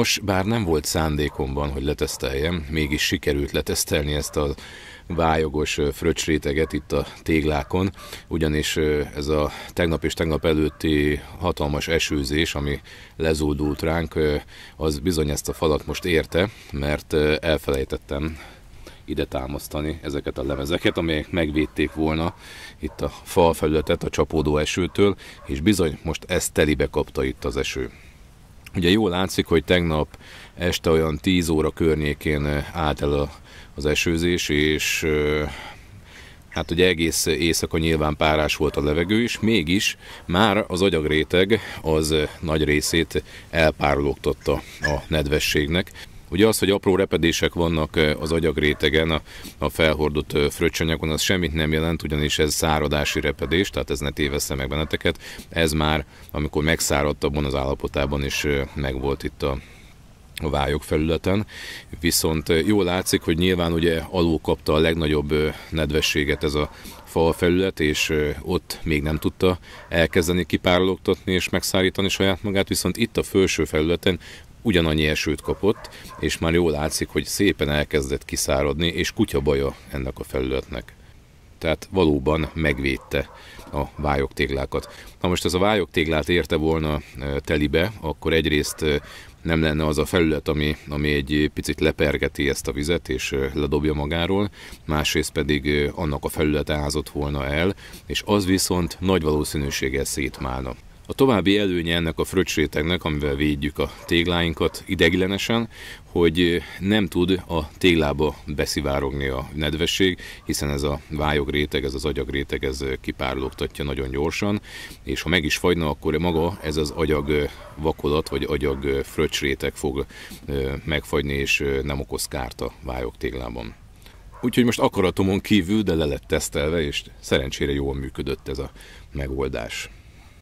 Nos, bár nem volt szándékomban, hogy leteszteljem, mégis sikerült letesztelni ezt a vályogos réteget itt a téglákon, ugyanis ez a tegnap és tegnap előtti hatalmas esőzés, ami lezódult ránk, az bizony ezt a falat most érte, mert elfelejtettem ide támasztani ezeket a lemezeket, amelyek megvédték volna itt a falfelületet a csapódó esőtől, és bizony most ezt telibe kapta itt az eső. Ugye jól látszik, hogy tegnap este olyan 10 óra környékén eh, állt el a, az esőzés, és eh, hát ugye egész éjszaka nyilván párás volt a levegő is, mégis már az agyagréteg az eh, nagy részét elpárologtatta a nedvességnek. Ugye az, hogy apró repedések vannak eh, az agyagrétegen, a, a felhordott eh, fröccsönyagon, az semmit nem jelent, ugyanis ez száradási repedés, tehát ez ne téveszte meg benneteket. Ez már, amikor megszáradt abban az állapotában is eh, megvolt itt a a vályok felületen, viszont jól látszik, hogy nyilván ugye alul kapta a legnagyobb nedvességet ez a fal felület, és ott még nem tudta elkezdeni kipárologtatni és megszárítani saját magát, viszont itt a felső felületen ugyanannyi esőt kapott, és már jól látszik, hogy szépen elkezdett kiszáradni, és kutya baja ennek a felületnek. Tehát valóban megvédte a vályogtéglákat. Ha most ez a vályogtéglát érte volna e, telibe, akkor egyrészt e, nem lenne az a felület, ami, ami egy picit lepergeti ezt a vizet, és e, ledobja magáról, másrészt pedig annak a felülete ázott volna el, és az viszont nagy valószínűséggel szétmálna. A további előnye ennek a fröccsrétegnek, amivel védjük a tégláinkat ideiglenesen, hogy nem tud a téglába beszivárogni a nedvesség, hiszen ez a vályog réteg, ez az agyag réteg, ez kipárlogtatja nagyon gyorsan, és ha meg is fagyna, akkor maga ez az agyag vakolat, vagy agyag fröccsréteg fog megfagyni, és nem okoz kárt a vályog téglában. Úgyhogy most akaratomon kívül, de le lett tesztelve, és szerencsére jól működött ez a megoldás.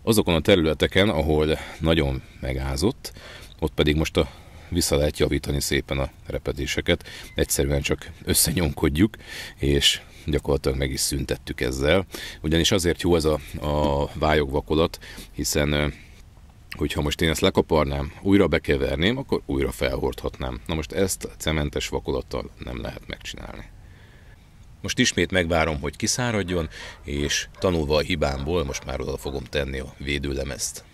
Azokon a területeken, ahol nagyon megázott, ott pedig most a vissza lehet javítani szépen a repedéseket. Egyszerűen csak összenyomkodjuk, és gyakorlatilag meg is szüntettük ezzel. Ugyanis azért jó ez a, a vályogvakolat, hiszen hogyha most én ezt lekaparnám, újra bekeverném, akkor újra felhordhatnám. Na most ezt cementes vakolattal nem lehet megcsinálni. Most ismét megvárom, hogy kiszáradjon, és tanulva a hibámból most már oda fogom tenni a védőlemezt.